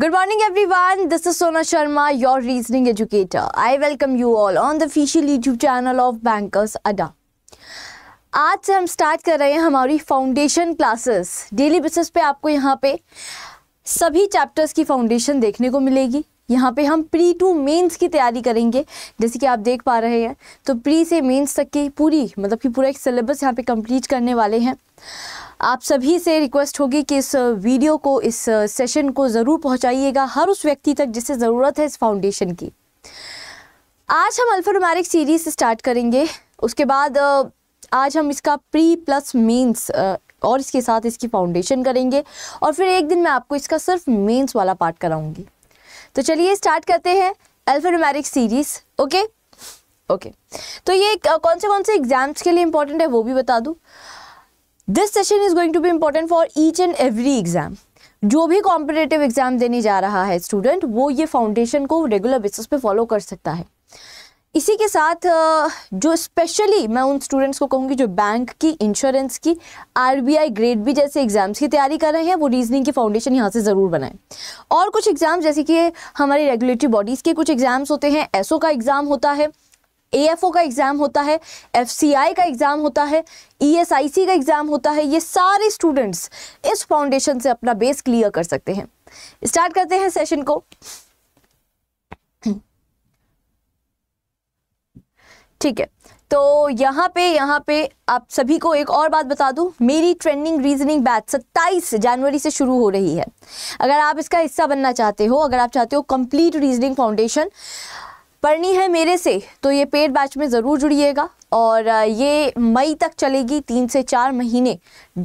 Good morning, everyone. This is Sona Sharma, your reasoning educator. I welcome you all on the official YouTube channel of Bankers Ada. आज से हम start कर रहे हैं हमारी foundation classes daily basis पे आपको यहाँ पे सभी चैप्टर्स की फाउंडेशन देखने को मिलेगी यहाँ पे हम प्री टू मेंस की तैयारी करेंगे जैसे कि आप देख पा रहे हैं तो प्री से मेंस तक की पूरी मतलब कि पूरा एक सिलेबस यहाँ पे कंप्लीट करने वाले हैं आप सभी से रिक्वेस्ट होगी कि इस वीडियो को इस सेशन को ज़रूर पहुंचाइएगा हर उस व्यक्ति तक जिसे ज़रूरत है इस फाउंडेशन की आज हम अल्फानुमेरिक सीरीज स्टार्ट करेंगे उसके बाद आज हम इसका प्री प्लस मेंस और इसके साथ इसकी फाउंडेशन करेंगे और फिर एक दिन मैं आपको इसका सिर्फ मेंस वाला पार्ट कराऊंगी तो चलिए स्टार्ट करते हैं अल्फ्रोमैरिक सीरीज ओके ओके तो ये कौन से कौन से एग्ज़ाम्स के लिए इंपॉर्टेंट है वो भी बता दूँ this session is going to be important for each and every exam जो भी कॉम्पिटेटिव एग्जाम देने जा रहा है स्टूडेंट वो ये फाउंडेशन को रेगुलर बेसिस पे फॉलो कर सकता है इसी के साथ जो स्पेशली मैं उन स्टूडेंट्स को कहूँगी जो बैंक की इंश्योरेंस की आरबीआई ग्रेड भी जैसे एग्जाम्स की तैयारी कर रहे हैं वो रीजनिंग की फाउंडेशन यहाँ से ज़रूर बनाएं और कुछ एग्ज़ाम्स जैसे कि हमारी रेगुलेटरी बॉडीज़ के कुछ एग्ज़ाम्स होते हैं एसओ का एग्ज़ाम होता है ओ का एग्ज़ाम होता है आई का एग्ज़ाम होता है सी e का एग्ज़ाम होता है ये सारे स्टूडेंट्स इस फाउंडेशन से अपना बेस क्लियर कर सकते हैं स्टार्ट करते हैं सेशन को ठीक है तो यहाँ पे यहाँ पे आप सभी को एक और बात बता दूँ मेरी ट्रेंडिंग रीजनिंग बैच 27 जनवरी से शुरू हो रही है अगर आप इसका हिस्सा बनना चाहते हो अगर आप चाहते हो कंप्लीट रीजनिंग फाउंडेशन पढ़नी है मेरे से तो ये पेड बैच में ज़रूर जुड़िएगा और ये मई तक चलेगी तीन से चार महीने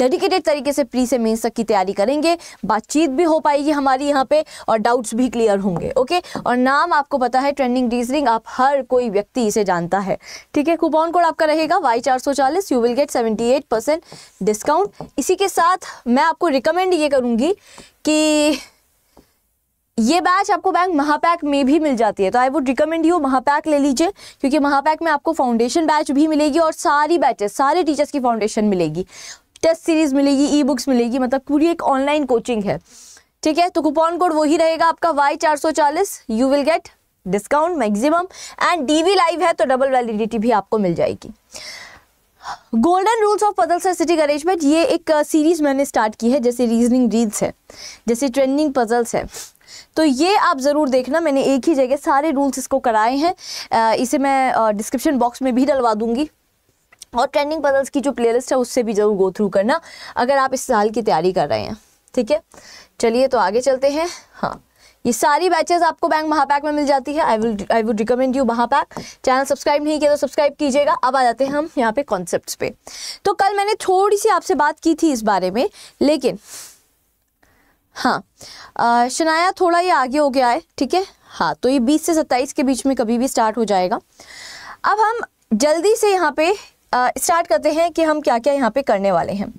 डेडिकेटेड तरीके से प्री से मेन्स तक की तैयारी करेंगे बातचीत भी हो पाएगी हमारी यहाँ पे और डाउट्स भी क्लियर होंगे ओके और नाम आपको पता है ट्रेंडिंग रीजनिंग आप हर कोई व्यक्ति इसे जानता है ठीक है कूपन कोड आपका रहेगा वाई चार सौ चालीस you will get seventy eight percent discount इसी के साथ मैं आपको रिकमेंड ये करूँगी कि ये बैच आपको बैंक महापैक में भी मिल जाती है तो I would recommend you Mahapack ले लीजिए क्योंकि महापैक में आपको फाउंडेशन बैच भी मिलेगी और सारी बैचेस सारे टीचर्स की फाउंडेशन मिलेगी टेस्ट सीरीज मिलेगी ई बुक्स मिलेगी मतलब पूरी एक ऑनलाइन कोचिंग है ठीक है तो कूपन कोड वही रहेगा आपका वाई चार सौ चालीस you will get discount maximum and DV live है तो डबल वैलिडिटी भी आपको मिल जाएगी golden rules of puzzles city sitting arrangement ये एक सीरीज मैंने स्टार्ट की है जैसे रीजनिंग रील्स है जैसे ट्रेंडिंग पजल्स है तो ये आप ज़रूर देखना मैंने एक ही जगह सारे रूल्स इसको कराए हैं इसे मैं डिस्क्रिप्शन बॉक्स में भी डलवा दूँगी और ट्रेंडिंग पजल्स की जो प्लेलिस्ट है उससे भी ज़रूर गो थ्रू करना अगर आप इस साल की तैयारी कर रहे हैं ठीक है चलिए तो आगे चलते हैं हाँ ये सारी बैचेस आपको बैंक महापैक में मिल जाती है I will I would recommend you Mahapack channel subscribe नहीं किया तो सब्सक्राइब कीजिएगा अब आ जाते हैं हम यहाँ पे कॉन्सेप्ट्स पे तो कल मैंने थोड़ी सी आपसे बात की थी इस बारे में लेकिन हाँ शनाया थोड़ा ये आगे हो गया है ठीक है हाँ तो ये 20 से 27 के बीच में कभी भी स्टार्ट हो जाएगा अब हम जल्दी से यहाँ पे स्टार्ट करते हैं कि हम क्या क्या यहाँ पे करने वाले हैं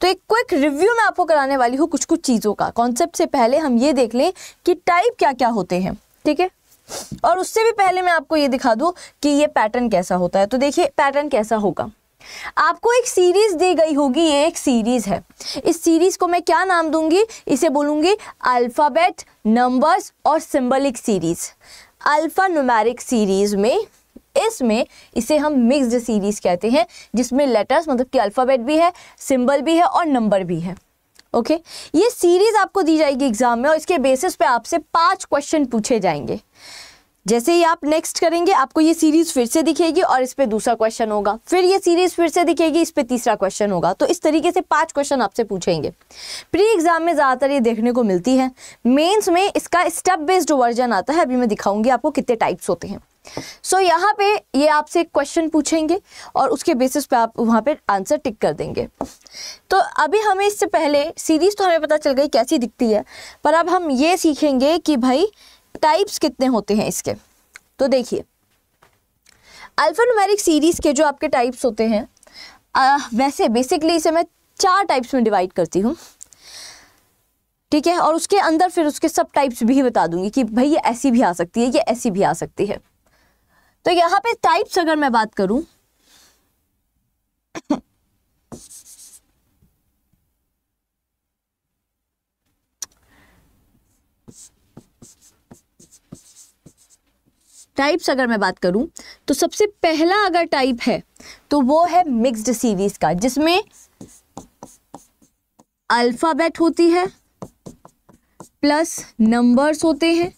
तो एक क्विक रिव्यू मैं आपको कराने वाली हूँ कुछ कुछ चीज़ों का कॉन्सेप्ट से पहले हम ये देख लें कि टाइप क्या क्या होते हैं ठीक है और उससे भी पहले मैं आपको ये दिखा दूँ कि ये पैटर्न कैसा होता है तो देखिए पैटर्न कैसा होगा आपको एक सीरीज दी गई होगी ये एक सीरीज है इस सीरीज को मैं क्या नाम दूंगी इसे बोलूंगी अल्फ़ाबेट नंबर्स और symbolic series alphanumeric series में इसमें इसे हम मिक्स्ड सीरीज कहते हैं जिसमें लेटर्स मतलब कि अल्फ़ाबेट भी है सिंबल भी है और नंबर भी है ओके ये सीरीज आपको दी जाएगी एग्जाम में और इसके बेसिस पे आपसे पांच क्वेश्चन पूछे जाएंगे जैसे ही आप नेक्स्ट करेंगे आपको ये सीरीज फिर से दिखेगी और इस पर दूसरा क्वेश्चन होगा फिर ये सीरीज फिर से दिखेगी इस पर तीसरा क्वेश्चन होगा तो इस तरीके से पांच क्वेश्चन आपसे पूछेंगे प्री एग्जाम में ज़्यादातर ये देखने को मिलती है मेंस में इसका स्टेप बेस्ड वर्जन आता है अभी मैं दिखाऊंगी आपको कितने टाइप्स होते हैं सो so, यहाँ पे ये आपसे क्वेश्चन पूछेंगे और उसके बेसिस पे आप वहाँ पे आंसर टिक कर देंगे तो अभी हमें इससे पहले सीरीज़ तो हमें पता चल गई कैसी दिखती है पर अब हम ये सीखेंगे कि भाई टाइप्स कितने होते हैं इसके तो देखिए अल्फ़ानुमेरिक सीरीज़ के जो आपके टाइप्स होते हैं आ, वैसे बेसिकली इसे मैं चार टाइप्स में डिवाइड करती हूँ ठीक है और उसके अंदर फिर उसके सब टाइप्स भी बता दूंगी कि भाई ये ऐसी भी आ सकती है ये ऐसी भी आ सकती है तो यहाँ पे टाइप्स अगर मैं बात करूँ टाइप्स अगर मैं बात करूं तो सबसे पहला अगर टाइप है तो वो है मिक्स्ड सीरीज का जिसमें अल्फ़ाबेट होती है प्लस नंबर्स होते हैं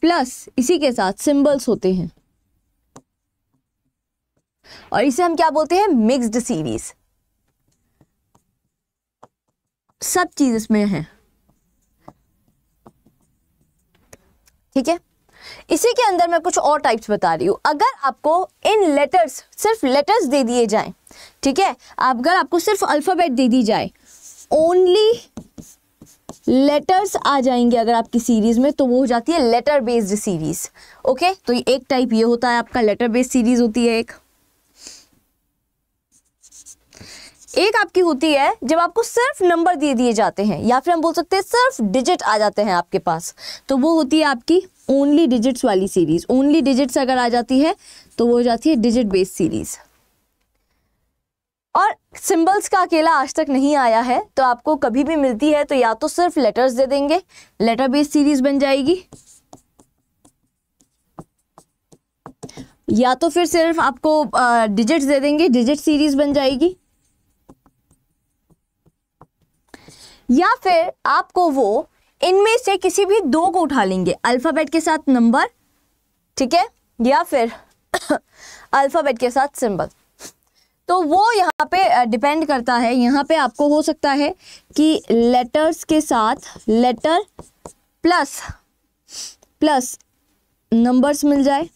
प्लस इसी के साथ सिंबल्स होते हैं और इसे हम क्या बोलते हैं मिक्स्ड सीरीज सब चीज इसमें है ठीक है इसी के अंदर मैं कुछ और टाइप्स बता रही हूँ अगर आपको इन लेटर्स सिर्फ लेटर्स दे दिए जाएं ठीक है अगर आपको सिर्फ अल्फ़ाबेट दे दी जाए ओनली लेटर्स आ जाएंगे अगर आपकी सीरीज़ में तो वो हो जाती है लेटर बेस्ड सीरीज़ ओके तो ये एक टाइप ये होता है आपका लेटर बेस्ड सीरीज़ होती है एक एक आपकी होती है जब आपको सिर्फ नंबर दे दिए जाते हैं या फिर हम बोल सकते हैं सिर्फ डिजिट आ जाते हैं आपके पास तो वो होती है आपकी ओनली डिजिट्स वाली सीरीज ओनली डिजिट्स अगर आ जाती है तो वो हो जाती है डिजिट बेस्ड सीरीज और सिंबल्स का अकेला आज तक नहीं आया है तो आपको कभी भी मिलती है तो या तो सिर्फ लेटर्स दे देंगे लेटर बेस्ड सीरीज बन जाएगी या तो फिर सिर्फ आपको डिजिट्स दे देंगे डिजिट सीरीज बन जाएगी या फिर आपको वो इनमें से किसी भी दो को उठा लेंगे अल्फ़ाबेट के साथ नंबर ठीक है या फिर अल्फ़ाबेट के साथ सिंबल तो वो यहाँ पे डिपेंड करता है यहाँ पे आपको हो सकता है कि लेटर्स के साथ लेटर प्लस प्लस नंबर्स मिल जाए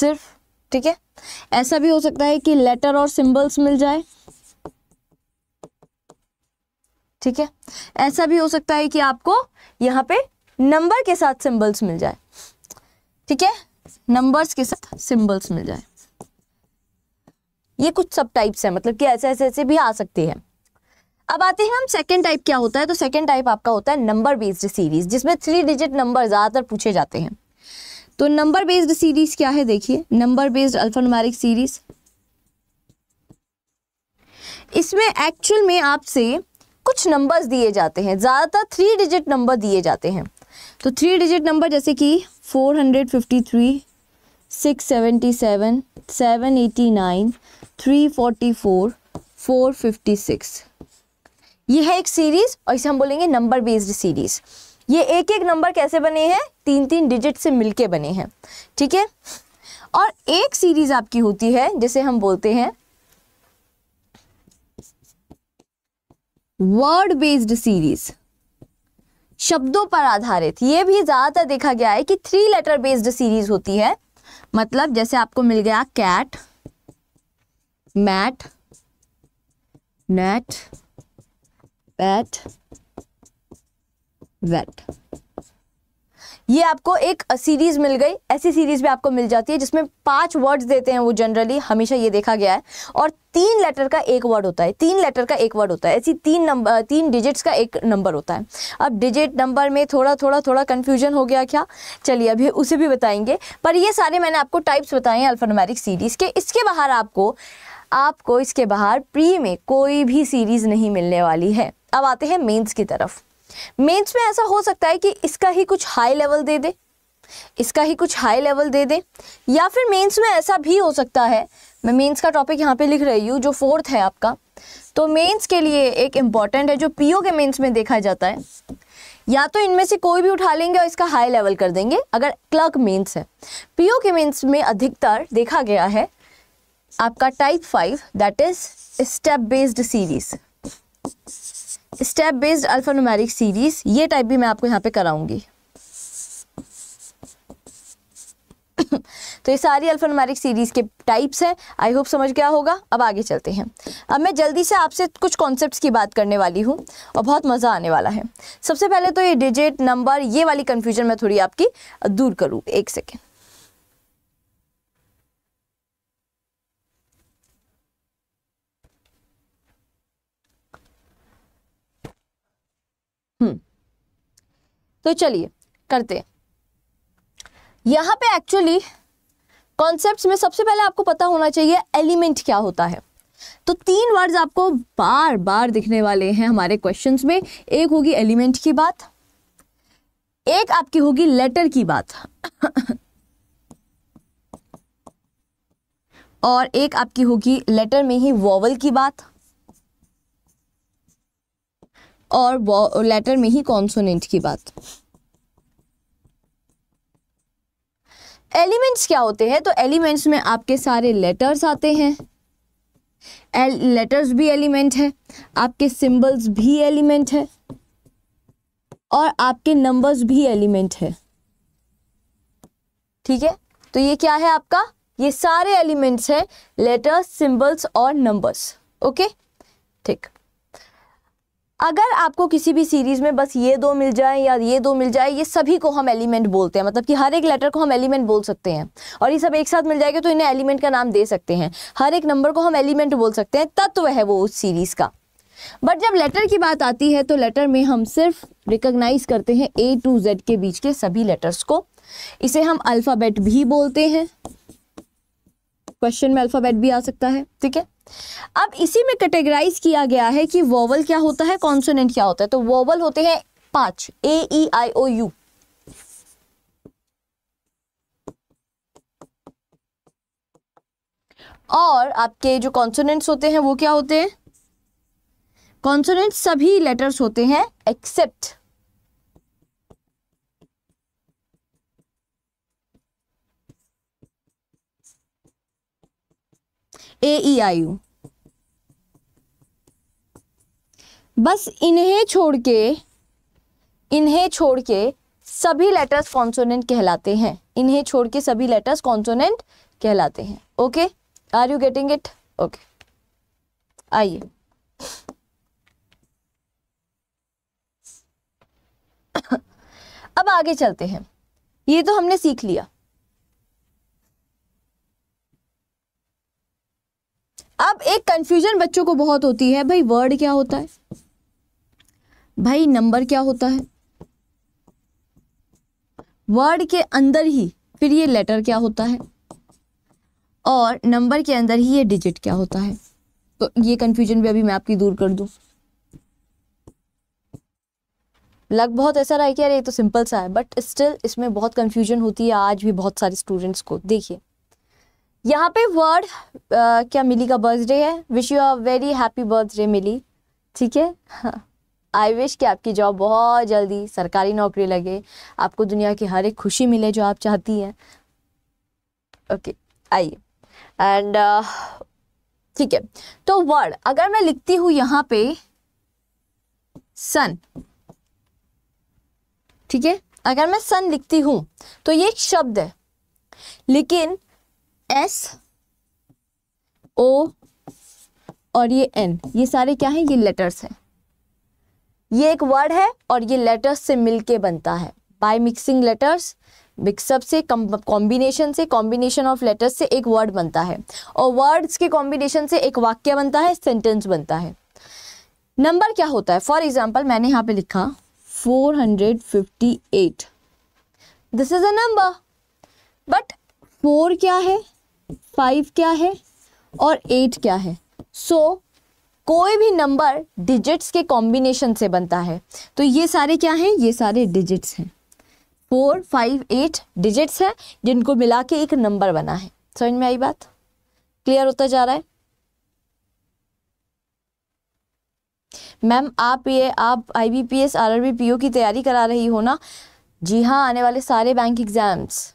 सिर्फ ठीक है ऐसा भी हो सकता है कि लेटर और सिंबल्स मिल जाए ठीक है ऐसा भी हो सकता है कि आपको यहाँ पे नंबर के साथ सिंबल्स मिल जाए ठीक है नंबर्स के साथ सिंबल्स मिल जाए ये कुछ सब टाइप्स हैं मतलब कि ऐसे ऐसे ऐसे भी आ सकते हैं अब आते हैं हम सेकंड टाइप क्या होता है तो सेकंड टाइप आपका होता है नंबर बेस्ड सीरीज जिसमें थ्री डिजिट नंबर ज़्यादातर पूछे जाते हैं तो नंबर बेस्ड सीरीज क्या है देखिए नंबर बेस्ड अल्फानुमारिक सीरीज इसमें एक्चुअल में आपसे कुछ नंबर्स दिए जाते हैं ज़्यादातर थ्री डिजिट नंबर दिए जाते हैं तो थ्री डिजिट नंबर जैसे कि four hundred fifty three six seventy seven seven eighty nine three forty four four fifty six ये है एक सीरीज़ और इसे हम बोलेंगे नंबर बेस्ड सीरीज़ ये एक एक नंबर कैसे बने हैं तीन तीन डिजिट से मिलके बने हैं ठीक है और एक सीरीज़ आपकी होती है जिसे हम बोलते हैं वर्ड बेस्ड सीरीज शब्दों पर आधारित ये भी ज़्यादातर देखा गया है कि थ्री लेटर बेस्ड सीरीज होती है मतलब जैसे आपको मिल गया cat mat net pat wet ये आपको एक सीरीज मिल गई ऐसी सीरीज भी आपको मिल जाती है जिसमें पांच वर्ड्स देते हैं वो जनरली हमेशा ये देखा गया है और तीन लेटर का एक वर्ड होता है तीन लेटर का एक वर्ड होता है ऐसी तीन नंबर तीन डिजिट्स का एक नंबर होता है अब डिजिट नंबर में थोड़ा थोड़ा थोड़ा कन्फ्यूजन हो गया क्या चलिए अभी उसे भी बताएंगे पर ये सारे मैंने आपको टाइप्स बताए हैं अल्फानुमेरिक सीरीज़ के इसके बाहर आपको आपको इसके बाहर प्री में कोई भी सीरीज़ नहीं मिलने वाली है अब आते हैं मेंस की तरफ मेंस में ऐसा हो सकता है कि इसका ही कुछ हाई लेवल दे दे इसका ही कुछ हाई लेवल दे दे या फिर मेंस में ऐसा भी हो सकता है मैं मेंस का टॉपिक यहाँ पे लिख रही हूँ जो फोर्थ है आपका तो मेंस के लिए एक इम्पॉर्टेंट है जो पीओ के मेंस में देखा जाता है या तो इनमें से कोई भी उठा लेंगे और इसका हाई लेवल कर देंगे अगर क्लर्क मेन्स है पीओ के मेन्स में अधिकतर देखा गया है आपका type five that is step based series step based alphanumeric series ये टाइप भी मैं आपको यहाँ पे कराऊंगी तो ये सारी अल्फानुमेरिक सीरीज़ के टाइप्स हैं आई होप समझ गया होगा अब आगे चलते हैं अब मैं जल्दी से आपसे कुछ कॉन्सेप्ट्स की बात करने वाली हूँ और बहुत मज़ा आने वाला है सबसे पहले तो ये डिजिट नंबर ये वाली कन्फ्यूजन मैं थोड़ी आपकी दूर करूँ एक सेकेंड तो चलिए करते हैं यहाँ पे एक्चुअली कॉन्सेप्ट्स में सबसे पहले आपको पता होना चाहिए एलिमेंट क्या होता है तो तीन वर्ड्स आपको बार बार दिखने वाले हैं हमारे क्वेश्चंस में एक होगी एलिमेंट की बात एक आपकी होगी लेटर की बात और एक आपकी होगी लेटर में ही वॉवल की बात और लेटर में ही कॉन्सोनेंट की बात एलिमेंट्स क्या होते हैं तो एलिमेंट्स में आपके सारे लेटर्स आते हैं लेटर्स भी एलिमेंट है आपके सिंबल्स भी एलिमेंट है और आपके नंबर्स भी एलिमेंट है ठीक है तो ये क्या है आपका ये सारे एलिमेंट्स हैं लेटर्स सिंबल्स और नंबर्स ओके ठीक अगर आपको किसी भी सीरीज़ में बस ये दो मिल जाए या ये दो मिल जाए ये सभी को हम एलिमेंट बोलते हैं मतलब कि हर एक लेटर को हम एलिमेंट बोल सकते हैं और ये सब एक साथ मिल जाएगा तो इन्हें एलिमेंट का नाम दे सकते हैं हर एक नंबर को हम एलिमेंट बोल सकते हैं तत्व है वो उस सीरीज़ का बट जब लेटर की बात आती है तो लेटर में हम सिर्फ रिकोगनाइज करते हैं ए टू जेड के बीच के सभी लेटर्स को इसे हम अल्फ़ाबेट भी बोलते हैं क्वेश्चन में अल्फ़ाबेट भी आ सकता है ठीक है अब इसी में कैटेगराइज किया गया है कि वोवल क्या होता है कॉन्सोनेंट क्या होता है तो वोवल होते हैं पांच ए ई आई ओ यू और आपके जो कॉन्सोनेंट्स होते हैं वो क्या होते हैं कॉन्सोनेंट सभी लेटर्स होते हैं accept A E I you बस इन्हें छोड़ के इन्हें छोड़ के सभी लेटर्स कॉन्सोनेंट कहलाते हैं इन्हें छोड़ के सभी लेटर्स कॉन्सोनेंट कहलाते हैं okay are you getting it okay आइए अब आगे चलते हैं ये तो हमने सीख लिया अब एक कंफ्यूजन बच्चों को बहुत होती है भाई वर्ड क्या होता है भाई नंबर क्या होता है वर्ड के अंदर ही फिर ये लेटर क्या होता है और नंबर के अंदर ही ये डिजिट क्या होता है तो ये कंफ्यूजन भी अभी मैं आपकी दूर कर दूं लग बहुत ऐसा रहा है कि यार ये तो सिंपल सा है बट स्टिल इसमें बहुत कंफ्यूजन होती है आज भी बहुत सारे स्टूडेंट्स को देखिए यहाँ पे वर्ड क्या मिली का बर्थडे है wish you are very happy birthday Mili ठीक है आई हाँ। विश कि आपकी जॉब बहुत जल्दी सरकारी नौकरी लगे आपको दुनिया की हर एक खुशी मिले जो आप चाहती हैं ओके आइए एंड ठीक है तो वर्ड अगर मैं लिखती हूँ यहाँ पे सन ठीक है अगर मैं सन लिखती हूँ तो ये एक शब्द है लेकिन एस ओ और ये एन ये सारे क्या हैं ये लेटर्स हैं ये एक वर्ड है और ये लेटर्स से मिलके बनता है बाय मिक्सिंग लेटर्स मिक्सअप से कॉम्बिनेशन से कॉम्बिनेशन ऑफ लेटर्स से एक वर्ड बनता है और वर्ड्स के कॉम्बिनेशन से एक वाक्य बनता है सेंटेंस बनता है नंबर क्या होता है फॉर एग्जाम्पल मैंने यहाँ पे लिखा 458 this is a number but four क्या है फाइव क्या है और एट क्या है सो so, कोई भी नंबर डिजिट्स के कॉम्बिनेशन से बनता है तो ये सारे क्या हैं ये सारे डिजिट्स हैं फोर फाइव एट डिजिट्स हैं जिनको मिला के एक नंबर बना है समझ में आई बात क्लियर होता जा रहा है मैम आप ये आप I B P S R R B P O की तैयारी करा रही हो ना जी हाँ आने वाले सारे बैंक एग्ज़ाम्स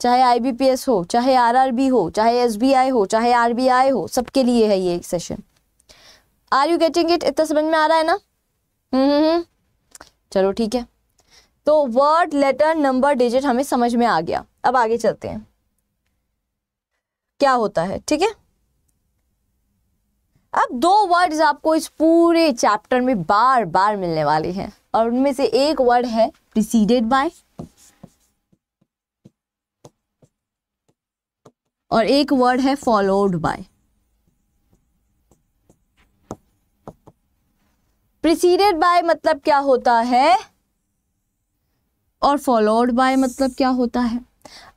चाहे आईबीपीएस हो चाहे आरआरबी हो चाहे एसबीआई हो चाहे आरबीआई हो सबके लिए है ये session are you getting it इतना समझ में आ रहा है ना हम्म, हम्म, हम्म। चलो ठीक है तो वर्ड लेटर नंबर डिजिट हमें समझ में आ गया अब आगे चलते हैं क्या होता है ठीक है अब दो वर्ड्स आपको इस पूरे चैप्टर में बार बार मिलने वाले हैं और उनमें से एक वर्ड है प्रिसीडेड बाय और एक वर्ड है फॉलोड बाय प्रिसीडेड बाय मतलब क्या होता है और फॉलोड बाय मतलब क्या होता है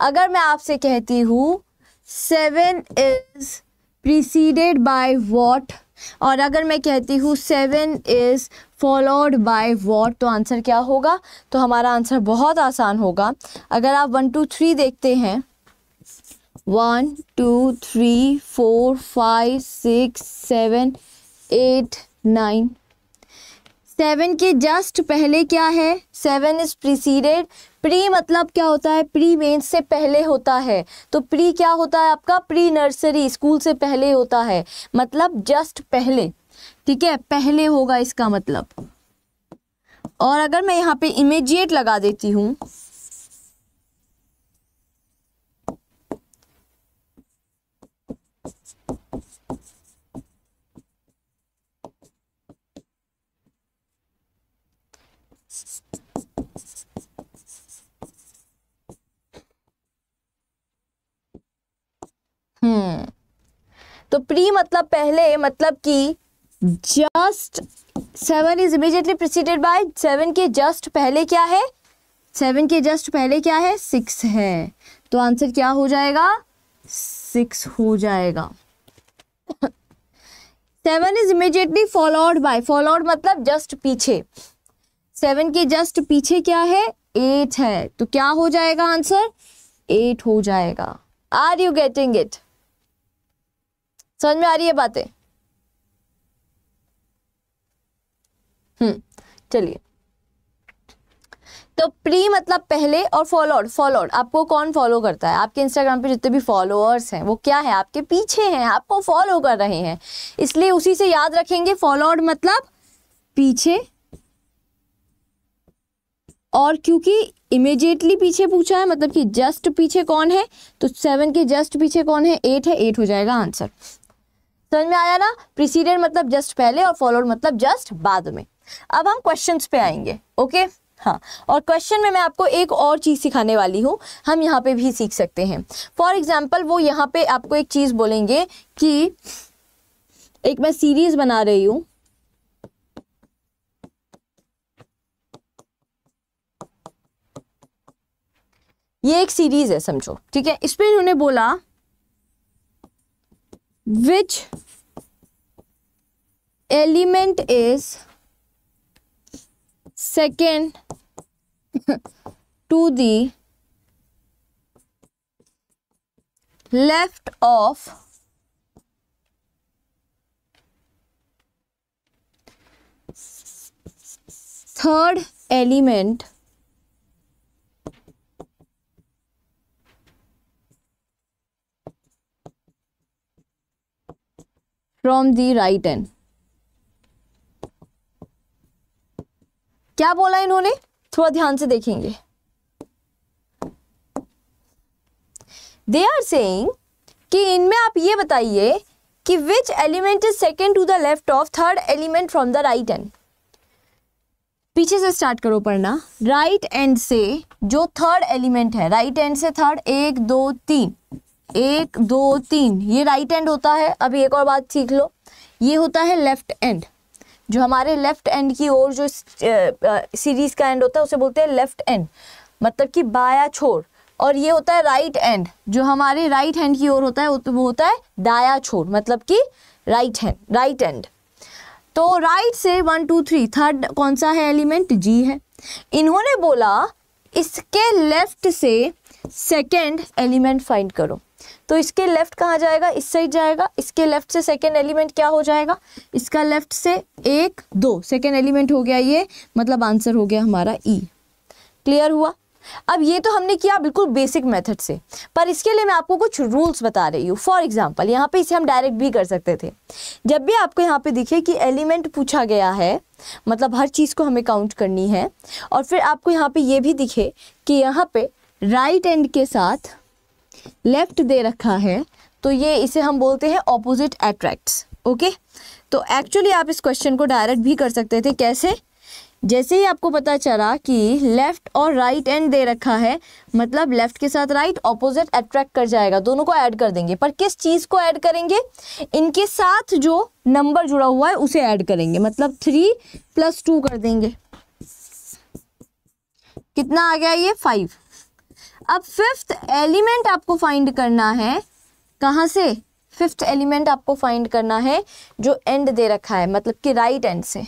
अगर मैं आपसे कहती हूं seven is preceded by what और अगर मैं कहती हूँ seven is followed by what तो आंसर क्या होगा तो हमारा आंसर बहुत आसान होगा अगर आप वन टू थ्री देखते हैं one two three four five six seven eight nine seven के जस्ट पहले क्या है सेवन इज़ प्रीसीडेड प्री मतलब क्या होता है प्री मेन से पहले होता है तो प्री क्या होता है आपका प्री नर्सरी स्कूल से पहले होता है मतलब जस्ट पहले ठीक है पहले होगा इसका मतलब और अगर मैं यहाँ पे इमेजिएट लगा देती हूँ हम्म तो प्री मतलब पहले मतलब कि just seven is immediately preceded by seven के जस्ट पहले क्या है सेवन के जस्ट पहले क्या है सिक्स है तो आंसर क्या हो जाएगा सिक्स हो जाएगा seven is immediately followed by followed मतलब जस्ट पीछे सेवन के जस्ट पीछे क्या है एट है तो क्या हो जाएगा आंसर एट हो जाएगा आर यू गेटिंग इट समझ में आ रही है बातें हम्म चलिए तो प्री मतलब पहले और फॉलोड फॉलोड आपको कौन फॉलो करता है आपके इंस्टाग्राम पे जितने भी फॉलोअर्स हैं वो क्या है आपके पीछे हैं आपको फॉलो कर रहे हैं इसलिए उसी से याद रखेंगे फॉलोड मतलब पीछे और क्योंकि इमिजिएटली पीछे पूछा है मतलब कि जस्ट पीछे कौन है तो सेवन के जस्ट पीछे कौन है एट है एट हो जाएगा आंसर समझ में आया ना प्रिसीडेड मतलब जस्ट पहले और फॉलोड मतलब जस्ट बाद में अब हम क्वेश्चन पे आएंगे ओके हाँ और क्वेश्चन में मैं आपको एक और चीज़ सिखाने वाली हूँ हम यहाँ पे भी सीख सकते हैं फॉर एग्जाम्पल वो यहाँ पे आपको एक चीज़ बोलेंगे कि एक मैं सीरीज बना रही हूँ ये एक सीरीज है समझो ठीक है इसमें पर इन्होंने बोला which element is second to the left of third element from the right end क्या बोला इन्होंने थोड़ा ध्यान से देखेंगे दे आर सेइंग कि इनमें आप ये बताइए कि which element is second to the left of third element from the right end पीछे से स्टार्ट करो पढ़ना राइट एंड से जो थर्ड एलिमेंट है राइट एंड से थर्ड एक दो तीन एक दो तीन ये राइट एंड होता है अभी एक और बात सीख लो ये होता है लेफ्ट एंड जो हमारे लेफ्ट एंड की ओर जो सीरीज का एंड होता है उसे बोलते हैं लेफ्ट एंड मतलब कि बाया छोर और ये होता है राइट एंड जो हमारे राइट हैंड की ओर होता है वो होता है दाया छोर मतलब कि राइट हैंड राइट एंड तो राइट से वन टू थ्री थर्ड कौन सा है एलिमेंट जी है इन्होंने बोला इसके लेफ्ट से सेकेंड एलिमेंट फाइंड करो तो इसके लेफ्ट कहाँ जाएगा इस साइड जाएगा इसके लेफ्ट से सेकेंड एलिमेंट क्या हो जाएगा इसका लेफ्ट से एक दो सेकेंड एलिमेंट हो गया ये मतलब आंसर हो गया हमारा ई e. क्लियर हुआ अब ये तो हमने किया बिल्कुल बेसिक मेथड से पर इसके लिए मैं आपको कुछ रूल्स बता रही हूँ फॉर एग्जाम्पल यहाँ पे इसे हम डायरेक्ट भी कर सकते थे जब भी आपको यहाँ पे दिखे कि एलिमेंट पूछा गया है मतलब हर चीज़ को हमें काउंट करनी है और फिर आपको यहाँ पे ये भी दिखे कि यहाँ पे राइट right एंड के साथ लेफ्ट दे रखा है तो ये इसे हम बोलते हैं ऑपोजिट अट्रैक्ट्स ओके तो एक्चुअली आप इस क्वेश्चन को डायरेक्ट भी कर सकते थे कैसे जैसे ही आपको पता चला कि लेफ़्ट और राइट एंड दे रखा है मतलब लेफ़्ट के साथ राइट ऑपोजिट अट्रैक्ट कर जाएगा दोनों को ऐड कर देंगे पर किस चीज़ को ऐड करेंगे इनके साथ जो नंबर जुड़ा हुआ है उसे ऐड करेंगे मतलब थ्री प्लस टू कर देंगे कितना आ गया ये फाइव अब फिफ्थ एलिमेंट आपको फाइंड करना है कहाँ से फिफ्थ एलिमेंट आपको फाइंड करना है जो एंड दे रखा है मतलब कि राइट एंड से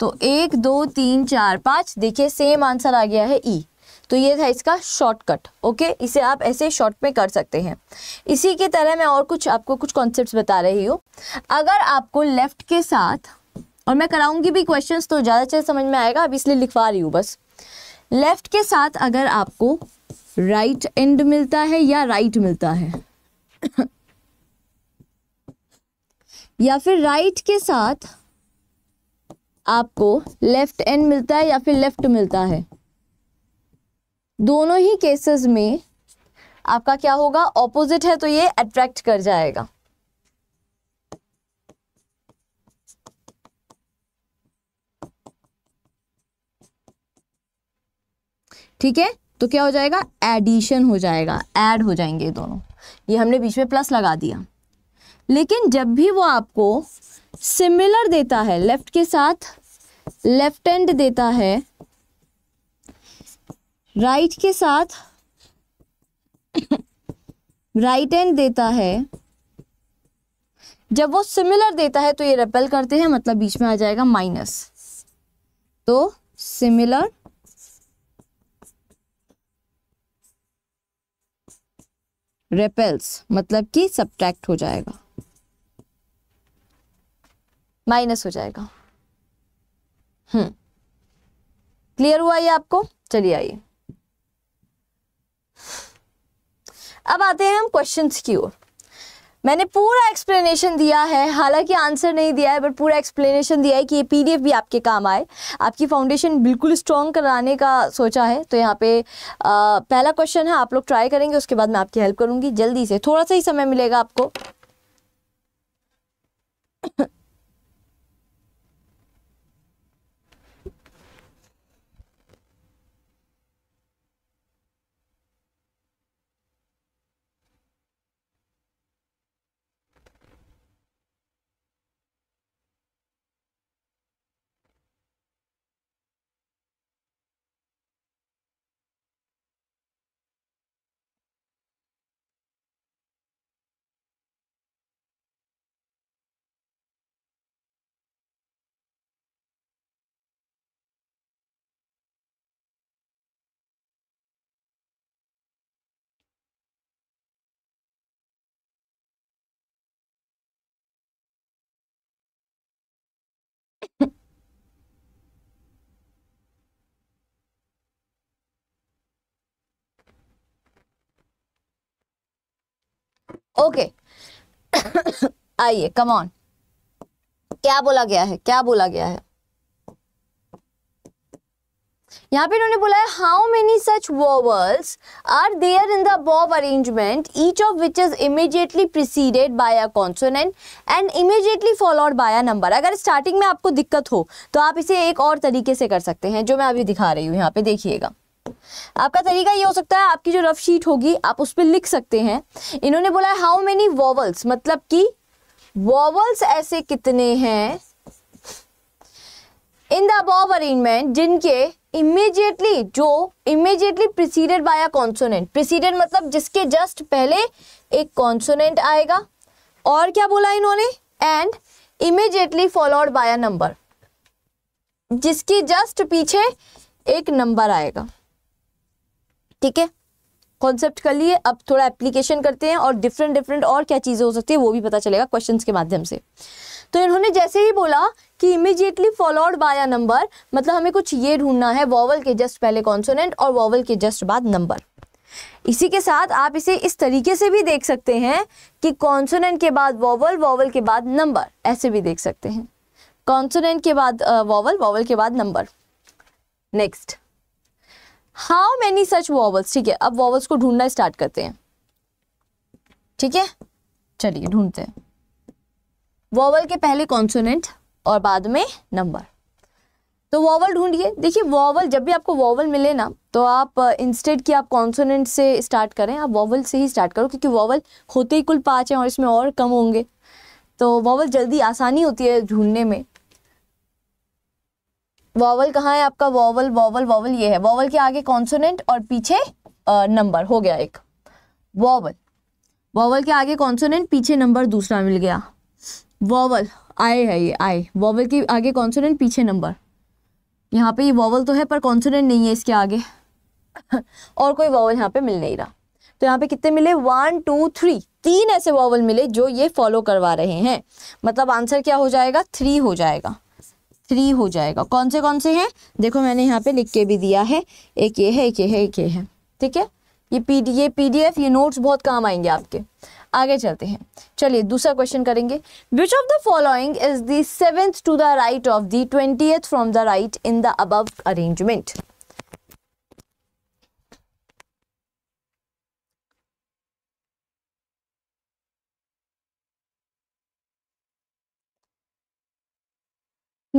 तो एक दो तीन चार पाँच देखिए सेम आंसर आ गया है ई e. तो ये था इसका शॉर्टकट ओके इसे आप ऐसे शॉर्ट में कर सकते हैं इसी की तरह मैं और कुछ आपको कुछ कॉन्सेप्ट्स बता रही हूँ अगर आपको लेफ़्ट के साथ और मैं कराऊंगी भी क्वेश्चंस तो ज़्यादा अच्छे समझ में आएगा अब इसलिए लिखवा रही हूँ बस लेफ़्ट के साथ अगर आपको राइट एंड मिलता है या राइट मिलता है या फिर राइट के साथ आपको लेफ्ट एंड मिलता है या फिर लेफ्ट मिलता है दोनों ही केसेस में आपका क्या होगा ऑपोजिट है तो ये अट्रैक्ट कर जाएगा ठीक है तो क्या हो जाएगा एडिशन हो जाएगा ऐड हो जाएंगे दोनों ये हमने बीच में प्लस लगा दिया लेकिन जब भी वो आपको सिमिलर देता है लेफ्ट के साथ लेफ्ट एंड देता है राइट right के साथ राइट एंड देता है जब वो सिमिलर देता है तो ये रेपेल करते हैं मतलब बीच में आ जाएगा माइनस तो सिमिलर रेपेल्स मतलब कि सब्ट्रैक्ट हो जाएगा माइनस हो जाएगा हम्म क्लियर हुआ ये आपको चलिए आइए अब आते हैं हम क्वेश्चंस की ओर मैंने पूरा एक्सप्लेनेशन दिया है हालांकि आंसर नहीं दिया है बट पूरा एक्सप्लेनेशन दिया है कि ये पीडीएफ भी आपके काम आए आपकी फाउंडेशन बिल्कुल स्ट्रॉन्ग कराने का सोचा है तो यहाँ पे आ, पहला क्वेश्चन है आप लोग ट्राई करेंगे उसके बाद मैं आपकी हेल्प करूँगी जल्दी से थोड़ा सा ही समय मिलेगा आपको ओके आइए कम ऑन क्या बोला गया है क्या बोला गया है यहां पे इन्होंने बोला है how many such vowels are there in the above arrangement each of which is immediately preceded by a consonant and immediately followed by a number अगर स्टार्टिंग में आपको दिक्कत हो तो आप इसे एक और तरीके से कर सकते हैं जो मैं अभी दिखा रही हूं यहां पे देखिएगा आपका तरीका ये हो सकता है आपकी जो रफ शीट होगी आप उस पर लिख सकते हैं इन्होंने बोला है हाउ मेनी वॉवल्स मतलब कि वॉवल्स ऐसे कितने हैं इन द अबॉव अरेंजमेंट जिनके इमीजिएटली जो immediately preceded by a consonant preceded मतलब जिसके जस्ट पहले एक कॉन्सोनेंट आएगा और क्या बोला इन्होंने and immediately followed by a number जिसके जस्ट पीछे एक नंबर आएगा ठीक है कॉन्सेप्ट कर लिए अब थोड़ा एप्लीकेशन करते हैं और डिफरेंट डिफरेंट और क्या चीज़ें हो सकती है वो भी पता चलेगा क्वेश्चंस के माध्यम से तो इन्होंने जैसे ही बोला कि immediately followed by a number मतलब हमें कुछ ये ढूंढना है वॉवल के जस्ट पहले कॉन्सोनेंट और वॉवल के जस्ट बाद नंबर इसी के साथ आप इसे इस तरीके से भी देख सकते हैं कि कॉन्सोनेंट के बाद वॉवल वॉवल के बाद नंबर ऐसे भी देख सकते हैं कॉन्सोनेंट के बाद वॉवल वॉवल के बाद number next how many such vowels ठीक है अब वॉवल्स को ढूंढना स्टार्ट करते हैं ठीक है चलिए ढूंढते हैं वॉवल के पहले कॉन्सोनेंट और बाद में नंबर तो वॉवल ढूंढिए देखिए वॉवल जब भी आपको वॉवल मिले ना तो आप इंस्टेड uh, की आप कॉन्सोनेंट से स्टार्ट करें आप वॉवल से ही स्टार्ट करो क्योंकि वॉवल होते ही कुल पाँच हैं और इसमें और कम होंगे तो वॉवल जल्दी आसानी होती है ढूंढने में वॉवल कहाँ है आपका वॉवल वॉवल वॉवल ये है वॉवल के आगे कॉन्सोनेंट और पीछे नंबर हो गया एक वॉवल वॉवल के आगे कॉन्सोनेंट पीछे नंबर दूसरा मिल गया वॉवल आए है ये आए वॉवल के आगे कॉन्सोनेंट पीछे नंबर यहाँ पे ये वॉवल तो है पर कॉन्सोनेंट नहीं है इसके आगे और कोई वॉवल यहाँ पे मिल नहीं रहा तो यहाँ पे कितने मिले वन टू थ्री तीन ऐसे वॉवल मिले जो ये फॉलो करवा रहे हैं मतलब आंसर क्या हो जाएगा थ्री हो जाएगा थ्री हो जाएगा कौन से कौन से हैं देखो मैंने यहाँ पे लिख के भी दिया है एक ये है एक ये है एक ये है ठीक है ये पी ये पी ये नोट्स बहुत काम आएंगे आपके आगे चलते हैं चलिए दूसरा क्वेश्चन करेंगे which of the following is the seventh to the right of the twenty from the right in the above arrangement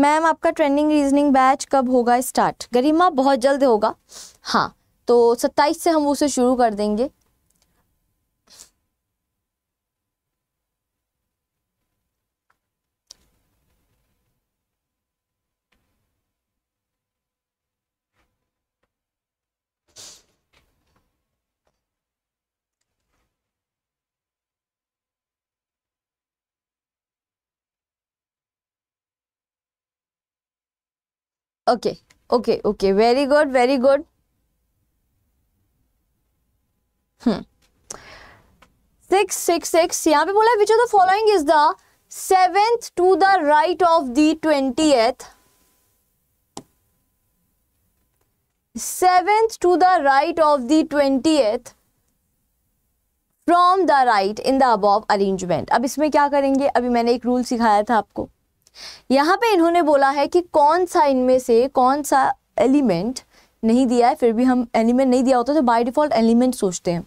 ma'am आपका ट्रेंडिंग रीजनिंग बैच कब होगा स्टार्ट गरिमा बहुत जल्द होगा हाँ तो सत्ताईस से हम उसे शुरू कर देंगे okay okay okay very good very good six six six यहां पे बोला which of the following is the seventh to the right of the twenty eighth seventh to the right of the twenty eighth from the right in the above arrangement अब इसमें क्या करेंगे अभी मैंने एक रूल सिखाया था आपको यहाँ पे इन्होंने बोला है कि कौन सा इनमें से कौन सा एलिमेंट नहीं दिया है फिर भी हम एलिमेंट नहीं दिया होता तो बाय डिफॉल्ट एलिमेंट सोचते हैं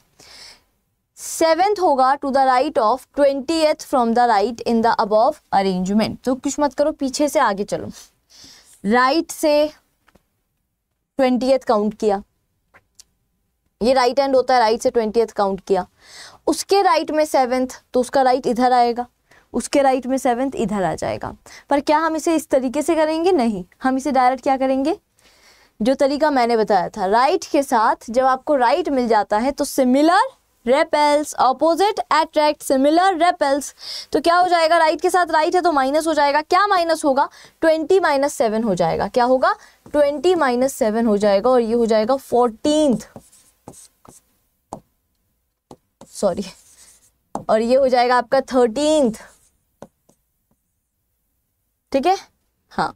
सेवेंथ होगा to the right of twenty from the right in the above arrangement तो कुछ मत करो पीछे से आगे चलो राइट right से ट्वेंटी काउंट किया ये राइट right एंड होता है राइट right से ट्वेंटी काउंट किया उसके राइट में सेवेंथ तो उसका राइट इधर आएगा उसके राइट में सेवन्थ इधर आ जाएगा पर क्या हम इसे इस तरीके से करेंगे नहीं हम इसे डायरेक्ट क्या करेंगे जो तरीका मैंने बताया था राइट के साथ जब आपको राइट मिल जाता है तो similar repels opposite attract similar repels तो क्या हो जाएगा राइट के साथ राइट है तो माइनस हो जाएगा क्या माइनस होगा ट्वेंटी माइनस सेवन हो जाएगा क्या होगा ट्वेंटी माइनस सेवन हो जाएगा और ये हो जाएगा फोर्टीन सॉरी और ये हो जाएगा आपका थर्टींथ ठीक है हाँ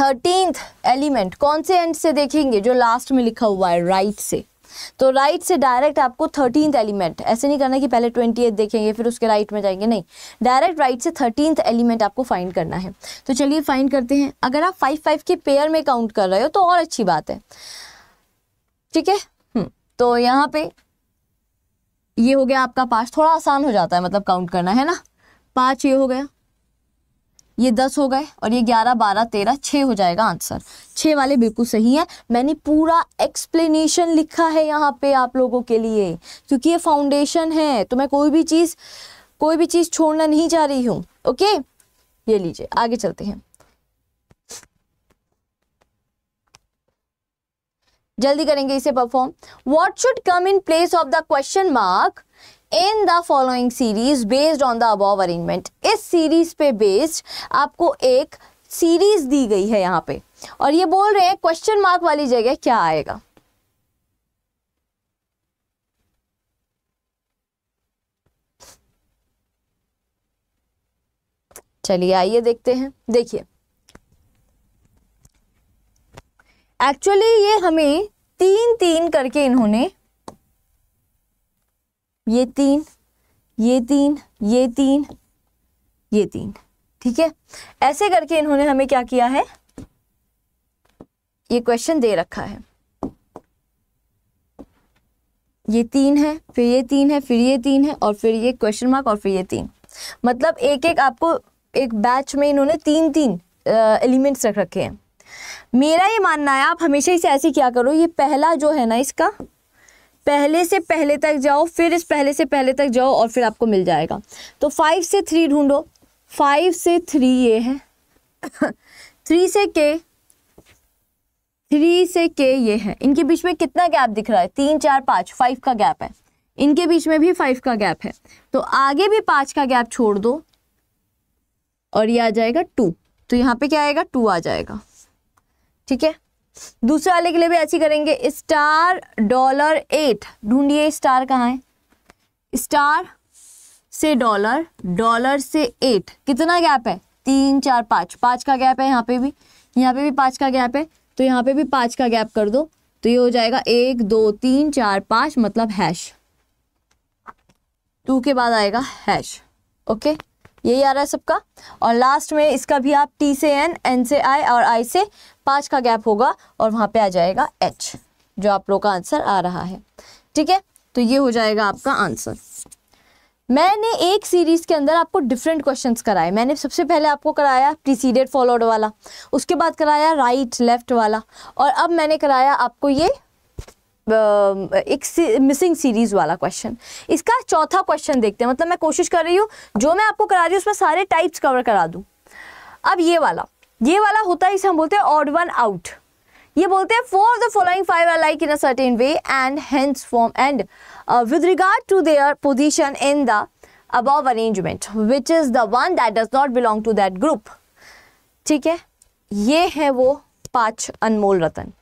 थर्टींथ एलिमेंट कौन से एंड से देखेंगे जो लास्ट में लिखा हुआ है राइट से तो राइट से डायरेक्ट आपको थर्टींथ एलिमेंट ऐसे नहीं करना कि पहले ट्वेंटी एथ देखेंगे फिर उसके राइट में जाएंगे नहीं डायरेक्ट राइट से थर्टींथ एलिमेंट आपको फाइंड करना है तो चलिए फाइंड करते हैं अगर आप फाइव फाइव के पेयर में काउंट कर रहे हो तो और अच्छी बात है ठीक है हम्म। तो यहाँ पे ये हो गया आपका पाँच थोड़ा आसान हो जाता है मतलब काउंट करना है ना पाँच ये हो गया ये दस हो गए और ये ग्यारह बारह तेरह छः हो जाएगा आंसर छः वाले बिल्कुल सही हैं मैंने पूरा एक्सप्लेनेशन लिखा है यहाँ पे आप लोगों के लिए क्योंकि ये फाउंडेशन है तो मैं कोई भी चीज़ कोई भी चीज़ छोड़ना नहीं चाह रही हूँ ओके ये लीजिए आगे चलते हैं जल्दी करेंगे इसे perform what should come in place of the question mark in the following series based on the above arrangement इस सीरीज पे बेस्ड आपको एक सीरीज दी गई है यहाँ पे और ये बोल रहे हैं क्वेश्चन मार्क वाली जगह क्या आएगा चलिए आइए देखते हैं देखिए एक्चुअली ये हमें तीन तीन करके इन्होंने ये तीन ये तीन ये तीन ये तीन ठीक है ऐसे करके इन्होंने हमें क्या किया है ये क्वेश्चन दे रखा है ये तीन है फिर ये तीन है फिर ये तीन है और फिर ये क्वेश्चन मार्क और फिर ये तीन मतलब एक एक आपको एक बैच में इन्होंने तीन तीन एलिमेंट्स रख रखे हैं मेरा ये मानना है आप हमेशा इसे ऐसे क्या करो ये पहला जो है ना इसका पहले से पहले तक जाओ फिर इस पहले से पहले तक जाओ और फिर आपको मिल जाएगा तो फाइव से थ्री ढूंढो फाइव से थ्री ये है थ्री से के थ्री से के ये है इनके बीच में कितना गैप दिख रहा है तीन चार पाँच फाइव का गैप है इनके बीच में भी फाइव का गैप है तो आगे भी पाँच का गैप छोड़ दो और ये आ जाएगा टू तो यहाँ पे क्या आएगा टू आ जाएगा ठीक है दूसरे वाले के लिए भी ऐसी करेंगे स्टार डॉलर एट ढूंढिए स्टार कहाँ है स्टार से डॉलर डॉलर से एट कितना गैप है तीन चार पाँच पाँच का गैप है यहाँ पे भी यहाँ पे भी पाँच का गैप है तो यहाँ पे भी पाँच का गैप कर दो तो ये हो जाएगा एक दो तीन चार पाँच मतलब हैश टू के बाद आएगा हैश ओके यही आ रहा है सबका और लास्ट में इसका भी आप टी से एन एन से आई और आई से पाँच का गैप होगा और वहाँ पे आ जाएगा एच जो आप लोग का आंसर आ रहा है ठीक है तो ये हो जाएगा आपका आंसर मैंने एक सीरीज़ के अंदर आपको डिफरेंट क्वेश्चंस कराए मैंने सबसे पहले आपको कराया प्रीसीडेड फॉलोड वाला उसके बाद कराया राइट लेफ़्ट वाला और अब मैंने कराया आपको ये एक मिसिंग सीरीज़ वाला क्वेश्चन इसका चौथा क्वेश्चन देखते हैं मतलब मैं कोशिश कर रही हूँ जो मैं आपको करा रही हूँ उसमें सारे टाइप्स कवर करा दूँ अब ये वाला ये वाला होता है इसे हम बोलते हैं ऑड वन आउट ये बोलते हैं four the following five are like in a certain way and hence form and with regard to their position in the above arrangement which is the one that does not belong to that group ठीक है ये है वो पाँच अनमोल रतन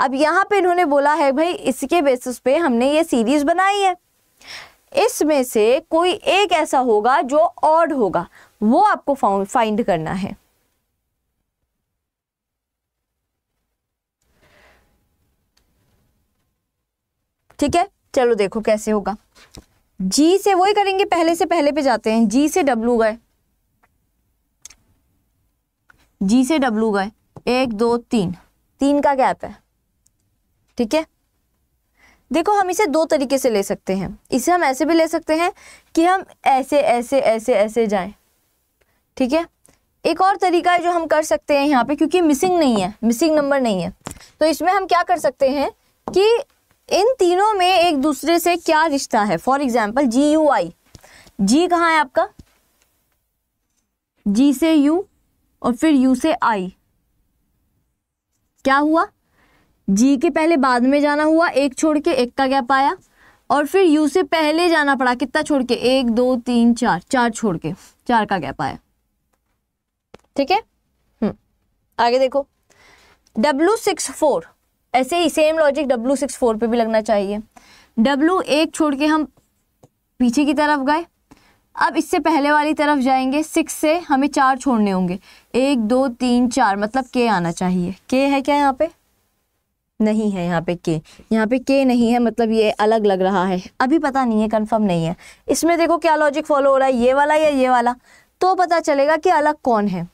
अब यहाँ पे इन्होंने बोला है भाई इसके बेसिस पे हमने ये सीरीज बनाई है इसमें से कोई एक ऐसा होगा जो ऑड होगा वो आपको फाइंड करना है ठीक है चलो देखो कैसे होगा जी से वही करेंगे पहले से पहले पे जाते हैं जी से डब्लू गए जी से डब्लू गए एक दो तीन तीन का गैप है ठीक है देखो हम इसे दो तरीके से ले सकते हैं इसे हम ऐसे भी ले सकते हैं कि हम ऐसे ऐसे ऐसे ऐसे जाएं ठीक है एक और तरीका है जो हम कर सकते हैं यहाँ पे क्योंकि मिसिंग नहीं है मिसिंग नंबर नहीं है तो इसमें हम क्या कर सकते हैं कि इन तीनों में एक दूसरे से क्या रिश्ता है for example G U I G कहाँ है आपका जी से यू और फिर यू से आई क्या हुआ जी के पहले बाद में जाना हुआ एक छोड़ के एक का गैप आया और फिर यू से पहले जाना पड़ा कितना छोड़ के एक दो तीन चार चार छोड़ के चार का गैप आया ठीक है हम्म, आगे देखो डब्लू सिक्स फोर ऐसे ही same logic W six four पर भी लगना चाहिए डब्लू एक छोड़ के हम पीछे की तरफ गए अब इससे पहले वाली तरफ जाएंगे सिक्स से हमें चार छोड़ने होंगे एक दो तीन चार मतलब के आना चाहिए के है क्या यहाँ पे नहीं है यहाँ पे के यहाँ पे के नहीं है मतलब ये अलग लग रहा है अभी पता नहीं है कंफर्म नहीं है इसमें देखो क्या लॉजिक फॉलो हो रहा है ये वाला या ये वाला तो पता चलेगा कि अलग कौन है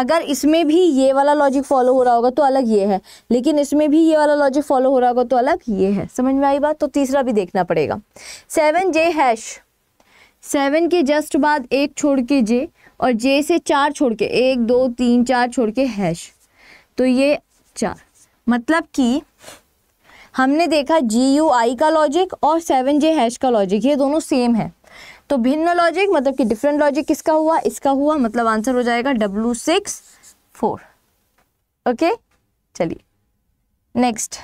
अगर इसमें भी ये वाला लॉजिक फॉलो हो रहा होगा तो अलग ये है लेकिन इसमें भी ये वाला लॉजिक फॉलो हो रहा होगा तो अलग ये है समझ में आई बात तो तीसरा भी देखना पड़ेगा सेवन जे हैश सेवन के जस्ट बाद एक छोड़ के जे और जे से चार छोड़ के एक दो तीन चार छोड़ के हैश तो ये चार मतलब कि हमने देखा जी यू आई का लॉजिक और सेवन जे हैश का लॉजिक ये दोनों सेम है तो भिन्न लॉजिक मतलब कि डिफरेंट लॉजिक किसका हुआ इसका हुआ मतलब आंसर हो जाएगा डब्लू सिक्स फोर ओके चलिए नेक्स्ट